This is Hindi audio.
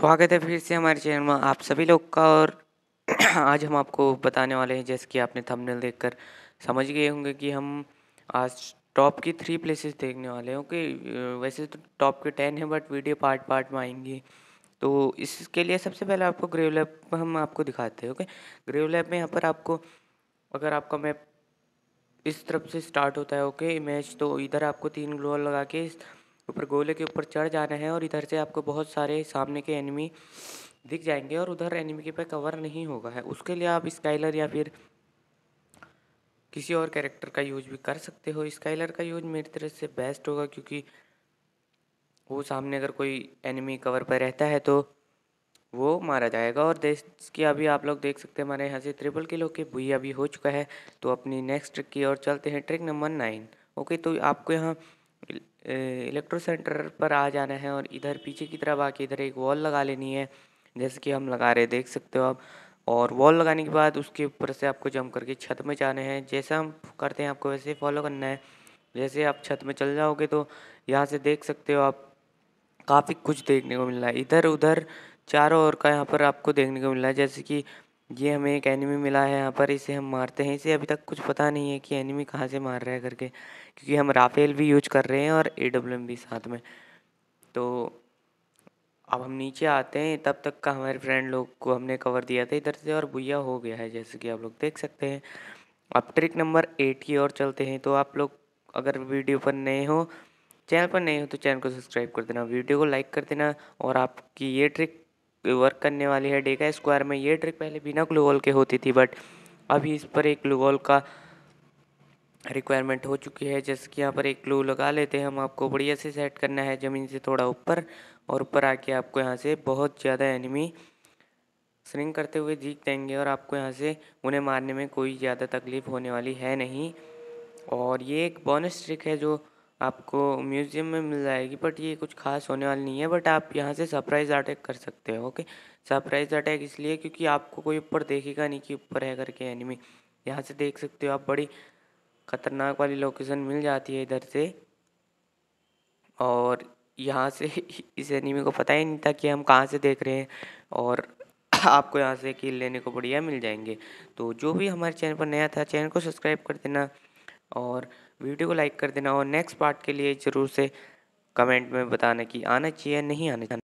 स्वागत है फिर से हमारे चैनल में आप सभी लोग का और आज हम आपको बताने वाले हैं जैसे कि आपने थंबनेल देखकर समझ गए होंगे कि हम आज टॉप की थ्री प्लेसेस देखने वाले हैं ओके वैसे तो टॉप के टेन हैं बट वीडियो पार्ट पार्ट में आएंगे तो इसके लिए सबसे पहले आपको ग्रेव लैब हम आपको दिखाते हैं ओके ग्रेव लैब में यहाँ पर आपको अगर आपका मैप इस तरफ से स्टार्ट होता है ओके इमेज तो इधर आपको तीन ग्लोअर लगा के ऊपर गोले के ऊपर चढ़ जाना है और इधर से आपको बहुत सारे सामने के एनिमी दिख जाएंगे और उधर एनिमी के पे कवर नहीं होगा है उसके लिए आप स्काइलर या फिर किसी और कैरेक्टर का यूज भी कर सकते हो स्काइलर का यूज मेरी तरह से बेस्ट होगा क्योंकि वो सामने अगर कोई एनिमी कवर पर रहता है तो वो मारा जाएगा और देश की अभी आप लोग देख सकते हैं हमारे यहाँ से ट्रिपल किलो के भूया भी हो चुका है तो अपनी नेक्स्ट ट्रिक की और चलते हैं ट्रिक नंबर नाइन ओके तो आपको यहाँ इलेक्ट्रो सेंटर पर आ जाना है और इधर पीछे की तरफ आके इधर एक वॉल लगा लेनी है जैसे कि हम लगा रहे देख सकते हो आप और वॉल लगाने के बाद उसके ऊपर से आपको जम करके छत में जाना है जैसा हम करते हैं आपको वैसे फॉलो करना है जैसे आप छत में चल जाओगे तो यहाँ से देख सकते हो आप काफ़ी कुछ देखने को मिल रहा है इधर उधर चारों ओर का यहाँ पर आपको देखने को मिल रहा है जैसे कि ये हमें एक एनिमी मिला है यहाँ पर इसे हम मारते हैं इसे अभी तक कुछ पता नहीं है कि एनिमी कहाँ से मार रहा है करके क्योंकि हम राफेल भी यूज कर रहे हैं और ए डब्ल्यू एम भी साथ में तो अब हम नीचे आते हैं तब तक का हमारे फ्रेंड लोग को हमने कवर दिया था इधर से और भूया हो गया है जैसे कि आप लोग देख सकते हैं अब ट्रिक नंबर एट की ओर चलते हैं तो आप लोग अगर वीडियो पर नए हो चैनल पर नए हो तो चैनल को सब्सक्राइब कर देना वीडियो को लाइक कर देना और आपकी ये ट्रिक वर्क करने वाली है डेगा स्क्वायर में ये ट्रिक पहले बिना ग्लूगॉल के होती थी बट अभी इस पर एक ग्लूगॉल का रिक्वायरमेंट हो चुकी है जैसे कि यहाँ पर एक ग्लू लगा लेते हैं हम आपको बढ़िया से सेट करना है ज़मीन से थोड़ा ऊपर और ऊपर आके आपको यहाँ से बहुत ज़्यादा एनिमी स्निंग करते हुए जीत देंगे और आपको यहाँ से उन्हें मारने में कोई ज़्यादा तकलीफ होने वाली है नहीं और ये एक बोनस ट्रिक है जो आपको म्यूज़ियम में मिल जाएगी बट ये कुछ खास होने वाली नहीं है बट आप यहाँ से सरप्राइज़ अटैक कर सकते हो ओके सरप्राइज़ अटैक इसलिए क्योंकि आपको कोई ऊपर देखेगा नहीं कि ऊपर है करके एनिमी यहाँ से देख सकते हो आप बड़ी ख़तरनाक वाली लोकेशन मिल जाती है इधर से और यहाँ से इस एनिमी को पता ही नहीं था कि हम कहाँ से देख रहे हैं और आपको यहाँ से किल लेने को बढ़िया मिल जाएंगे तो जो भी हमारे चैनल पर नया था चैनल को सब्सक्राइब कर देना और वीडियो को लाइक कर देना और नेक्स्ट पार्ट के लिए ज़रूर से कमेंट में बताना कि आना चाहिए नहीं आना चाहिए